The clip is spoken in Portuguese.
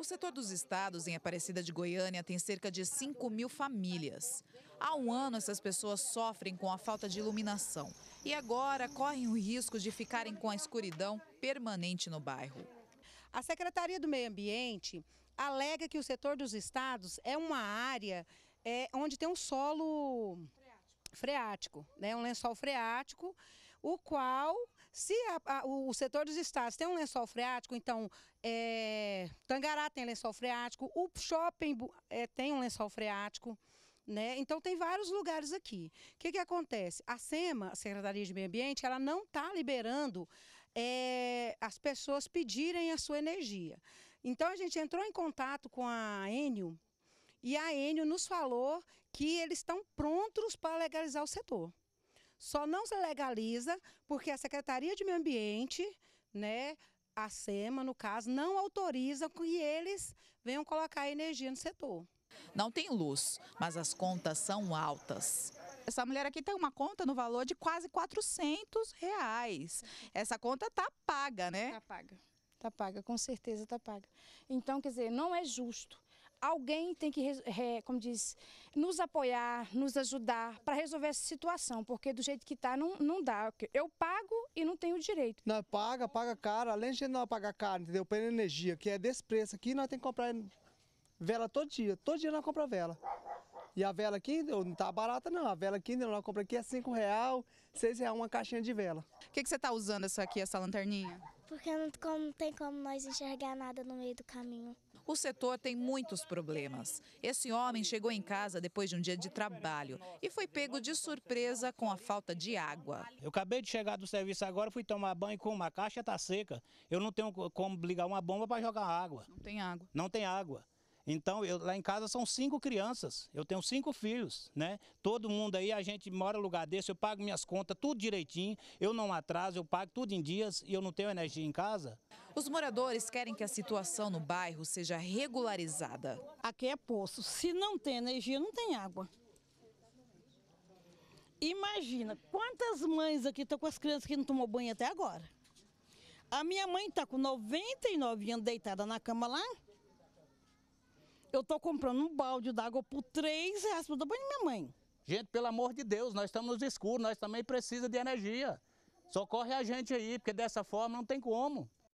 O setor dos estados em Aparecida de Goiânia tem cerca de 5 mil famílias. Há um ano, essas pessoas sofrem com a falta de iluminação e agora correm o risco de ficarem com a escuridão permanente no bairro. A Secretaria do Meio Ambiente alega que o setor dos estados é uma área é, onde tem um solo freático, né, um lençol freático, o qual se a, a, o setor dos estados tem um lençol freático, então é, Tangará tem lençol freático, o shopping é, tem um lençol freático. Né? Então tem vários lugares aqui. O que, que acontece? A SEMA, a Secretaria de Meio Ambiente, ela não está liberando é, as pessoas pedirem a sua energia. Então a gente entrou em contato com a Enio e a Enio nos falou que eles estão prontos para legalizar o setor. Só não se legaliza porque a Secretaria de Meio Ambiente, né, a SEMA, no caso, não autoriza que eles venham colocar energia no setor. Não tem luz, mas as contas são altas. Essa mulher aqui tem uma conta no valor de quase 400 reais. Essa conta está paga, né? Está paga, está paga, com certeza está paga. Então, quer dizer, não é justo alguém tem que, como diz, nos apoiar, nos ajudar para resolver essa situação, porque do jeito que está não, não dá. Eu pago e não tenho direito. Não, paga, paga caro. Além de não pagar caro, entendeu? Pela energia, que é desse preço aqui, nós temos que comprar vela todo dia. Todo dia nós compra vela. E a vela aqui não tá barata não, a vela aqui nós compro aqui é 5 real, 6 real uma caixinha de vela. O que, que você tá usando essa aqui, essa lanterninha? Porque não, tem como nós enxergar nada no meio do caminho. O setor tem muitos problemas. Esse homem chegou em casa depois de um dia de trabalho e foi pego de surpresa com a falta de água. Eu acabei de chegar do serviço agora, fui tomar banho com uma caixa está seca. Eu não tenho como ligar uma bomba para jogar água. Não tem água. Não tem água. Então, eu, lá em casa são cinco crianças, eu tenho cinco filhos, né? Todo mundo aí, a gente mora em lugar desse, eu pago minhas contas tudo direitinho, eu não atraso, eu pago tudo em dias e eu não tenho energia em casa. Os moradores querem que a situação no bairro seja regularizada. Aqui é poço, se não tem energia, não tem água. Imagina, quantas mães aqui estão com as crianças que não tomou banho até agora. A minha mãe está com 99 anos deitada na cama lá, eu estou comprando um balde d'água por 3 reais para tamanho banho minha mãe. Gente, pelo amor de Deus, nós estamos nos escuros, nós também precisamos de energia. Socorre a gente aí, porque dessa forma não tem como.